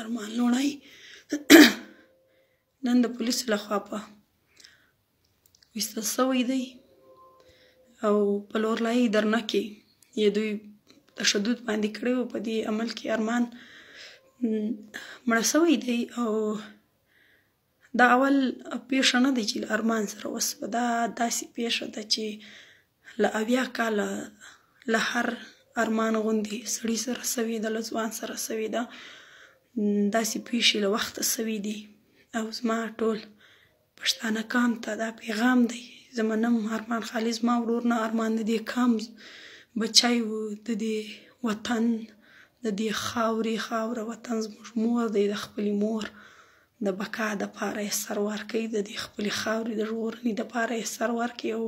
ارمان لوڼی نن د پولیسو لخوا په ویستل سوی دی او په لورلایي درنه کې یې دوی تشدد باندې کړی و په دې عمل کې ارمان مړه سوی دی او دا اول پیښه نه دی چې له ارمان سره اوس به دا داسې پیښه ده چې له اویا کاله له هر ارمان غوندې سړي سره سوي ده له ځوان سره سوي ده داسې پیښې له وخته سوي دي او زما ټول پښتانه قام ته دا پیغام دی زما نوم ارمان خالي زما ورور نه ارمان د دې قام بچی و د دې وطن د دې خاورې خاوره وطن زموږ مور دی د خپلې مور د بقا دپاره یې سر ورکوي د دې خپلې خاورې د ژغورنې دپاره یې سر ورکوي او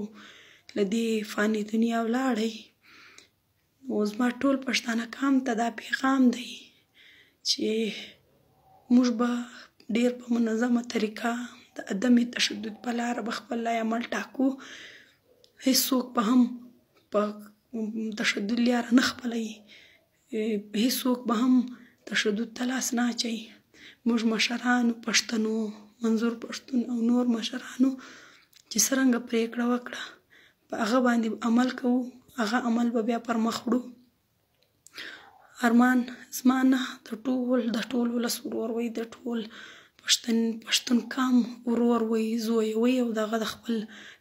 له دې فاني دنیا ولاړئ نو زما ټول پښتانه قام ته دا پیغام دی چې موږ به ډیر په منظمه طریقه د عدم تشدد په لار به خپل عمل ټاکو هیڅوک به هم په تشدد لار نه خپلای هیڅوک به هم تشدد تلاس نه چي موږ مشرانو پښتنو منظور پښتون او نور مشرانو چې څنګه پریکړه وکړه په هغه باندې عمل کوو هغه عمل به بیا پر مخ وړو ارمان زما نه د ټول د ټول ولس ورور وي د ټول پښتن پښتون قام ورور وي زوی وي او دغه د خپل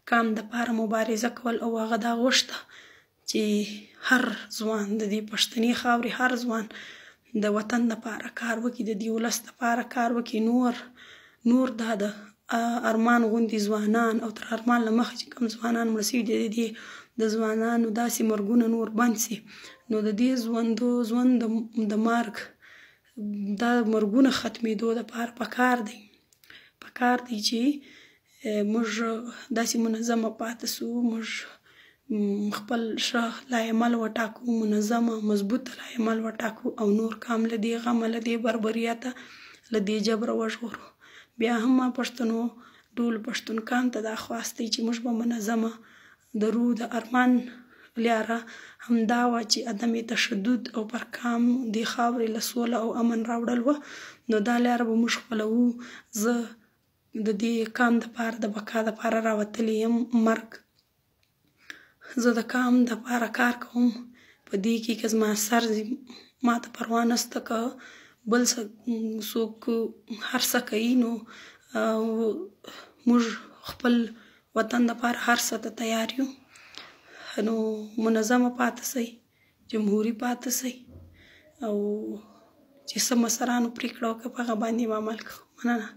قام دپاره مبارزه کول او هغه دا غوښته چې هر ځوان د دې پښتنې خاورې هر ځوان د وطن دپاره کار وکړي د دې ولس دپاره کار وکړي نور نور دا د ارمان غوندې ځوانان او تر ارمان له مخې چې کوم ځوانان مړه سوي دي د دې د ځوانانو داسې مرګونه نور بند سي نو د دې ژوندو ژوند د مرګ دا مرګونه ختمېدو دپاره پکار دی پکار دی چې موږ داسې منظمه پاتې سو موږ خپل ښه لایعمل وټاکو منظمه مضبوط لایعمل وټاکو او نور کام له دې غمه له دې بربریاته له دې جبره وژغورو بیا هم پښتنو ټول پښتونکان ته دا خواست دی چې موږ به منظمه د روح د ارمان لاره همدا وه چې عدم تشدد او پرکام د خاورې له سوله او امن راوړل وه نو دا لاره به موږ خپلوو زه د دې کام دپاره د بقا دپاره راوتلی یم مرګ زه د کام دپاره کار کوم په دې کې که زما سر ما ته پروا نسته که بل څوک هر څه کوي نو موږ خپل وطن دپاره هر څه ته تیار یو نو منظمه پاتې سئ جمهوري پاتې سئ او چې څه مشرانو پرېکړه وکړه په هغه باندې به عمل کوو مننه